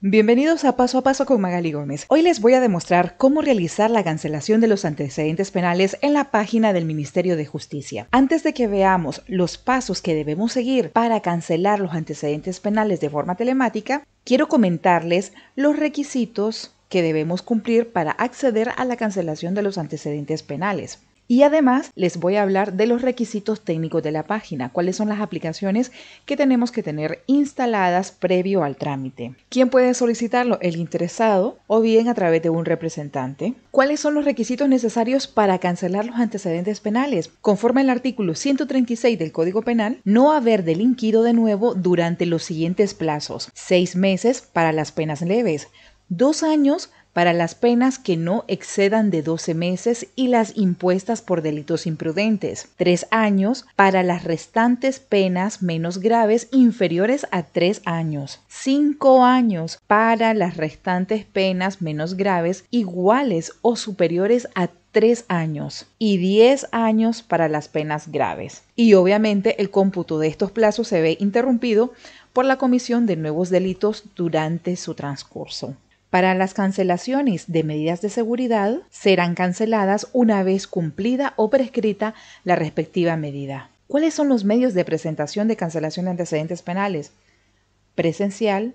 Bienvenidos a Paso a Paso con Magali Gómez. Hoy les voy a demostrar cómo realizar la cancelación de los antecedentes penales en la página del Ministerio de Justicia. Antes de que veamos los pasos que debemos seguir para cancelar los antecedentes penales de forma telemática, quiero comentarles los requisitos que debemos cumplir para acceder a la cancelación de los antecedentes penales. Y además les voy a hablar de los requisitos técnicos de la página, cuáles son las aplicaciones que tenemos que tener instaladas previo al trámite. ¿Quién puede solicitarlo? El interesado o bien a través de un representante. ¿Cuáles son los requisitos necesarios para cancelar los antecedentes penales? Conforme al artículo 136 del Código Penal, no haber delinquido de nuevo durante los siguientes plazos. Seis meses para las penas leves, dos años para las penas que no excedan de 12 meses y las impuestas por delitos imprudentes, Tres años para las restantes penas menos graves inferiores a 3 años, 5 años para las restantes penas menos graves iguales o superiores a 3 años y 10 años para las penas graves. Y obviamente el cómputo de estos plazos se ve interrumpido por la comisión de nuevos delitos durante su transcurso. Para las cancelaciones de medidas de seguridad, serán canceladas una vez cumplida o prescrita la respectiva medida. ¿Cuáles son los medios de presentación de cancelación de antecedentes penales? Presencial,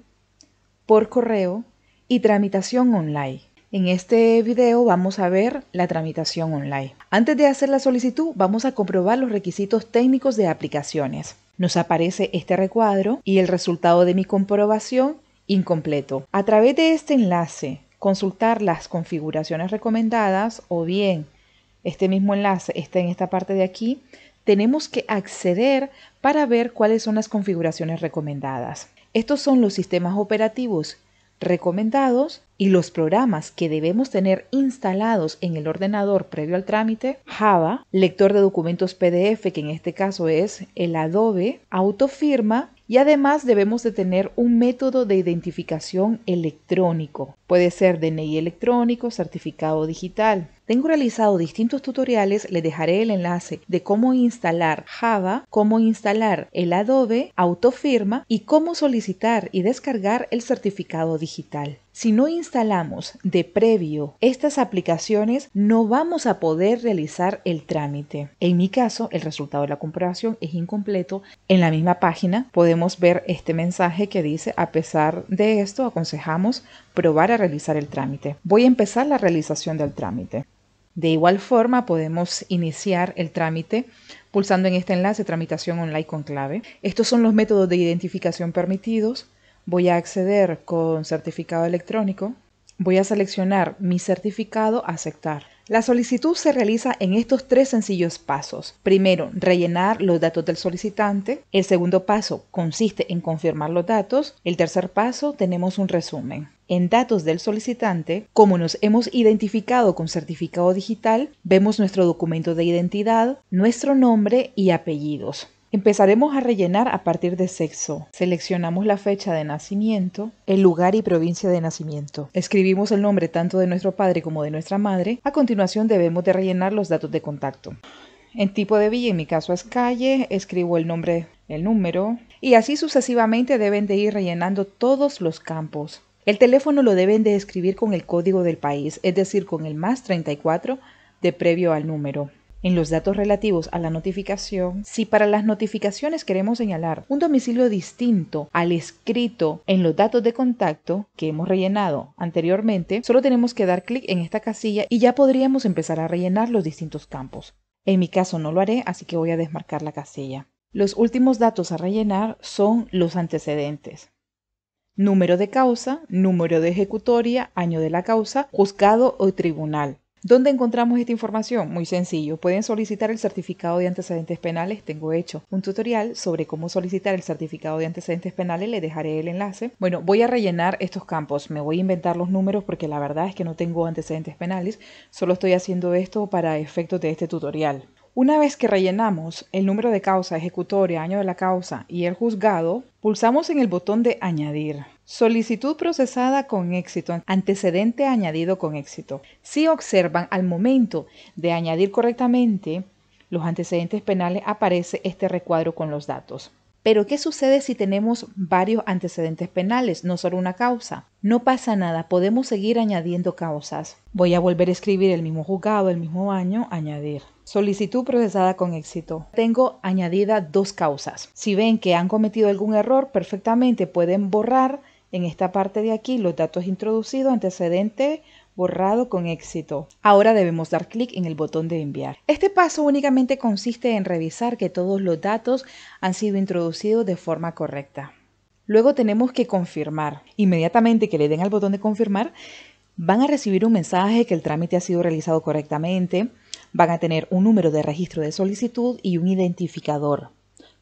por correo y tramitación online. En este video vamos a ver la tramitación online. Antes de hacer la solicitud, vamos a comprobar los requisitos técnicos de aplicaciones. Nos aparece este recuadro y el resultado de mi comprobación incompleto. A través de este enlace, consultar las configuraciones recomendadas o bien este mismo enlace está en esta parte de aquí, tenemos que acceder para ver cuáles son las configuraciones recomendadas. Estos son los sistemas operativos recomendados y los programas que debemos tener instalados en el ordenador previo al trámite, Java, lector de documentos PDF, que en este caso es el Adobe, autofirma y además debemos de tener un método de identificación electrónico. Puede ser DNI electrónico, certificado digital. Tengo realizado distintos tutoriales, les dejaré el enlace de cómo instalar Java, cómo instalar el Adobe, autofirma y cómo solicitar y descargar el certificado digital. Si no instalamos de previo estas aplicaciones, no vamos a poder realizar el trámite. En mi caso, el resultado de la comprobación es incompleto. En la misma página podemos ver este mensaje que dice, a pesar de esto, aconsejamos probar a realizar el trámite. Voy a empezar la realización del trámite. De igual forma, podemos iniciar el trámite pulsando en este enlace Tramitación online con clave. Estos son los métodos de identificación permitidos voy a acceder con certificado electrónico, voy a seleccionar mi certificado aceptar. La solicitud se realiza en estos tres sencillos pasos. Primero, rellenar los datos del solicitante. El segundo paso consiste en confirmar los datos. El tercer paso, tenemos un resumen. En datos del solicitante, como nos hemos identificado con certificado digital, vemos nuestro documento de identidad, nuestro nombre y apellidos. Empezaremos a rellenar a partir de sexo. Seleccionamos la fecha de nacimiento, el lugar y provincia de nacimiento. Escribimos el nombre tanto de nuestro padre como de nuestra madre. A continuación debemos de rellenar los datos de contacto. En tipo de villa, en mi caso es calle, escribo el nombre, el número y así sucesivamente deben de ir rellenando todos los campos. El teléfono lo deben de escribir con el código del país, es decir, con el más 34 de previo al número en los datos relativos a la notificación, si para las notificaciones queremos señalar un domicilio distinto al escrito en los datos de contacto que hemos rellenado anteriormente, solo tenemos que dar clic en esta casilla y ya podríamos empezar a rellenar los distintos campos. En mi caso no lo haré, así que voy a desmarcar la casilla. Los últimos datos a rellenar son los antecedentes. Número de causa, número de ejecutoria, año de la causa, juzgado o tribunal. ¿Dónde encontramos esta información? Muy sencillo, pueden solicitar el certificado de antecedentes penales, tengo hecho un tutorial sobre cómo solicitar el certificado de antecedentes penales, le dejaré el enlace. Bueno, voy a rellenar estos campos, me voy a inventar los números porque la verdad es que no tengo antecedentes penales, solo estoy haciendo esto para efectos de este tutorial. Una vez que rellenamos el número de causa, ejecutoria, año de la causa y el juzgado, pulsamos en el botón de añadir. Solicitud procesada con éxito, antecedente añadido con éxito. Si observan, al momento de añadir correctamente los antecedentes penales, aparece este recuadro con los datos. Pero ¿qué sucede si tenemos varios antecedentes penales, no solo una causa? No pasa nada, podemos seguir añadiendo causas. Voy a volver a escribir el mismo juzgado, el mismo año, añadir. Solicitud procesada con éxito. Tengo añadida dos causas. Si ven que han cometido algún error, perfectamente pueden borrar en esta parte de aquí, los datos introducidos, antecedente, borrado con éxito. Ahora debemos dar clic en el botón de enviar. Este paso únicamente consiste en revisar que todos los datos han sido introducidos de forma correcta. Luego tenemos que confirmar. Inmediatamente que le den al botón de confirmar, van a recibir un mensaje que el trámite ha sido realizado correctamente, van a tener un número de registro de solicitud y un identificador.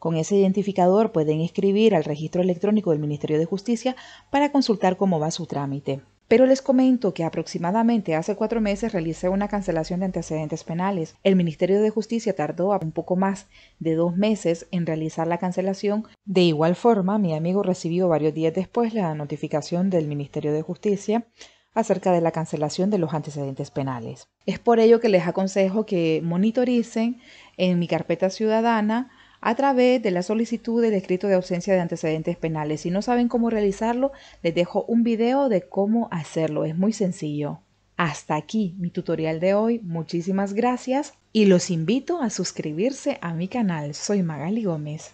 Con ese identificador pueden escribir al registro electrónico del Ministerio de Justicia para consultar cómo va su trámite. Pero les comento que aproximadamente hace cuatro meses realicé una cancelación de antecedentes penales. El Ministerio de Justicia tardó un poco más de dos meses en realizar la cancelación. De igual forma, mi amigo recibió varios días después la notificación del Ministerio de Justicia acerca de la cancelación de los antecedentes penales. Es por ello que les aconsejo que monitoricen en mi carpeta ciudadana a través de la solicitud del escrito de ausencia de antecedentes penales. Si no saben cómo realizarlo, les dejo un video de cómo hacerlo. Es muy sencillo. Hasta aquí mi tutorial de hoy. Muchísimas gracias y los invito a suscribirse a mi canal. Soy Magali Gómez.